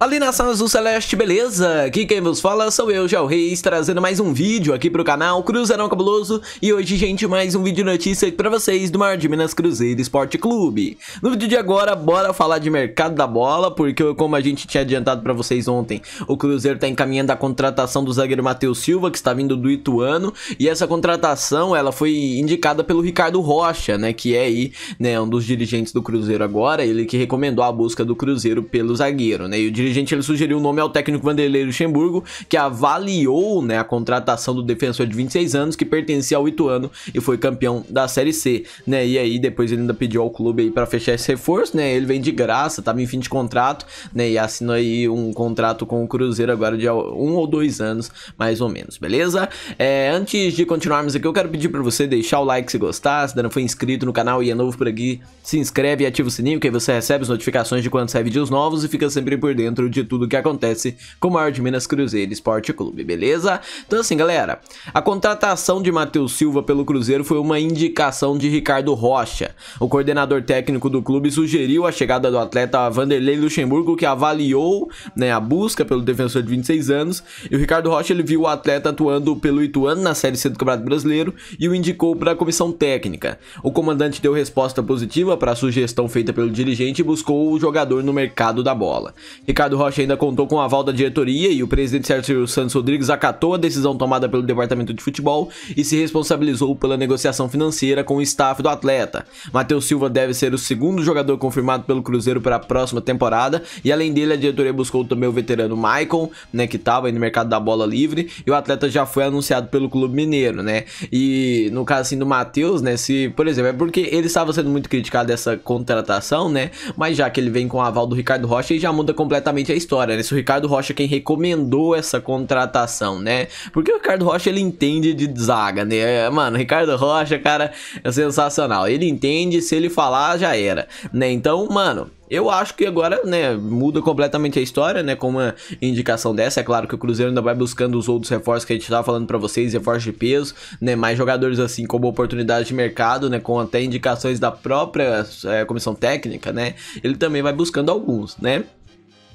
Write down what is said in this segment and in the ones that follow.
Ali sala Azul Celeste, beleza? Aqui quem vos fala sou eu, Jal Reis, trazendo mais um vídeo aqui pro canal Cruzeirão Cabuloso E hoje, gente, mais um vídeo notícia pra vocês do Mar de Minas Cruzeiro Esporte Clube No vídeo de agora, bora falar de mercado da bola Porque como a gente tinha adiantado pra vocês ontem O Cruzeiro tá encaminhando a contratação do zagueiro Matheus Silva, que está vindo do Ituano E essa contratação, ela foi indicada pelo Ricardo Rocha, né? Que é aí, né, um dos dirigentes do Cruzeiro agora Ele que recomendou a busca do Cruzeiro pelo zagueiro, né? E o dirigente gente ele sugeriu o nome ao técnico Vanderlei Luxemburgo, que avaliou né, a contratação do defensor de 26 anos, que pertencia ao Ituano e foi campeão da Série C. Né? E aí, depois ele ainda pediu ao clube para fechar esse reforço, né? Ele vem de graça, estava em fim de contrato, né? E assinou aí um contrato com o Cruzeiro agora de um ou dois anos, mais ou menos, beleza? É, antes de continuarmos aqui, eu quero pedir para você deixar o like se gostar, se ainda não foi inscrito no canal e é novo por aqui, se inscreve e ativa o sininho, que aí você recebe as notificações de quando sai vídeos novos e fica sempre por dentro dentro de tudo que acontece com o maior de Minas Cruzeiro Esporte Clube, beleza? Então assim, galera, a contratação de Matheus Silva pelo Cruzeiro foi uma indicação de Ricardo Rocha. O coordenador técnico do clube sugeriu a chegada do atleta Vanderlei Luxemburgo, que avaliou né, a busca pelo defensor de 26 anos, e o Ricardo Rocha ele viu o atleta atuando pelo Ituano na Série C do Campeonato Brasileiro e o indicou para a comissão técnica. O comandante deu resposta positiva para a sugestão feita pelo dirigente e buscou o jogador no mercado da bola. Ricardo Ricardo Rocha ainda contou com o aval da diretoria e o presidente Sérgio Santos Rodrigues acatou a decisão tomada pelo departamento de futebol e se responsabilizou pela negociação financeira com o staff do atleta. Matheus Silva deve ser o segundo jogador confirmado pelo Cruzeiro para a próxima temporada e além dele a diretoria buscou também o veterano Michael, né, que estava aí no mercado da bola livre e o atleta já foi anunciado pelo clube mineiro, né? E no caso assim do Matheus, né, se, por exemplo, é porque ele estava sendo muito criticado dessa contratação, né? Mas já que ele vem com o aval do Ricardo Rocha e já muda completamente basicamente é a história, né? Se o Ricardo Rocha é quem recomendou essa contratação, né? Porque o Ricardo Rocha, ele entende de zaga, né? É, mano, Ricardo Rocha, cara, é sensacional. Ele entende, se ele falar, já era, né? Então, mano, eu acho que agora, né, muda completamente a história, né, com uma indicação dessa. É claro que o Cruzeiro ainda vai buscando os outros reforços que a gente tava falando para vocês, reforços de peso, né, mais jogadores assim como oportunidade de mercado, né, com até indicações da própria é, comissão técnica, né. Ele também vai buscando alguns, né.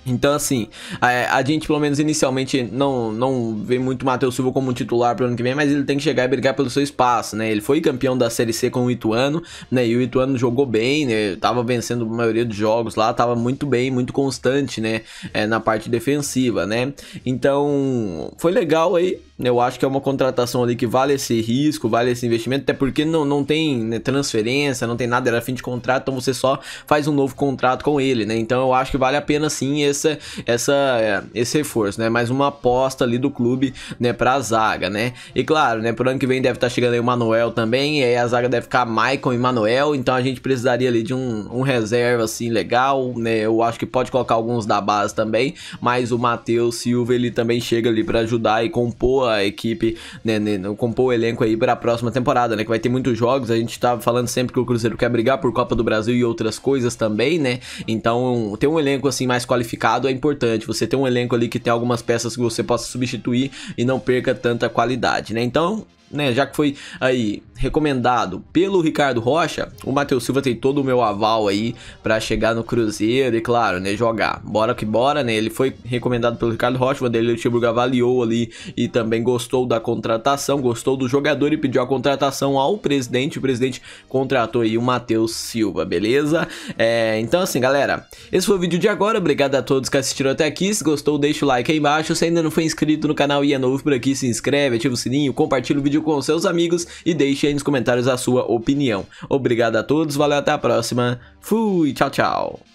Então, assim, a, a, gente, pelo menos inicialmente, não, não vê muito o Matheus Silva como titular pro ano que vem, mas ele tem que chegar e brigar pelo seu espaço, né? Ele foi campeão da Série C com o Ituano, né? E o Ituano jogou bem, né? Tava vencendo a maioria dos jogos lá, tava muito bem, muito constante, né? É, na parte defensiva, né? Então, foi legal aí eu acho que é uma contratação ali que vale esse risco, vale esse investimento, até porque não, não tem né, transferência, não tem nada, era fim de contrato, então você só faz um novo contrato com ele, né? Então eu acho que vale a pena sim essa, essa, é, esse reforço, né? Mais uma aposta ali do clube, né, pra zaga, né? E claro, né, pro ano que vem deve estar tá chegando aí o Manuel também, e aí a zaga deve ficar Maicon e Manuel, então a gente precisaria ali de um, um reserva assim legal, né? Eu acho que pode colocar alguns da base também, mas o Matheus Silva ele também chega ali para ajudar e compor a equipe, né, né, compor o elenco aí para a próxima temporada, né? Que vai ter muitos jogos. A gente tá falando sempre que o Cruzeiro quer brigar por Copa do Brasil e outras coisas também, né? Então, ter um elenco assim mais qualificado é importante. Você ter um elenco ali que tem algumas peças que você possa substituir e não perca tanta qualidade, né? Então, né? Já que foi aí recomendado pelo Ricardo Rocha, o Matheus Silva tem todo o meu aval aí para chegar no Cruzeiro e, claro, né, jogar. Bora que bora, né? Ele foi recomendado pelo Ricardo Rocha, o Vanderlei Luxemburgo avaliou ali e também gostou da contratação, gostou do jogador e pediu a contratação ao presidente. O presidente contratou aí o Matheus Silva, beleza? É, então, assim, galera, esse foi o vídeo de agora. Obrigado a todos que assistiram até aqui. Se gostou, deixa o like aí embaixo. Se ainda não foi inscrito no canal e é novo por aqui, se inscreve, ativa o sininho, compartilha o vídeo vídeo com seus amigos e deixe aí nos comentários a sua opinião. Obrigado a todos, valeu, até a próxima. Fui, tchau, tchau.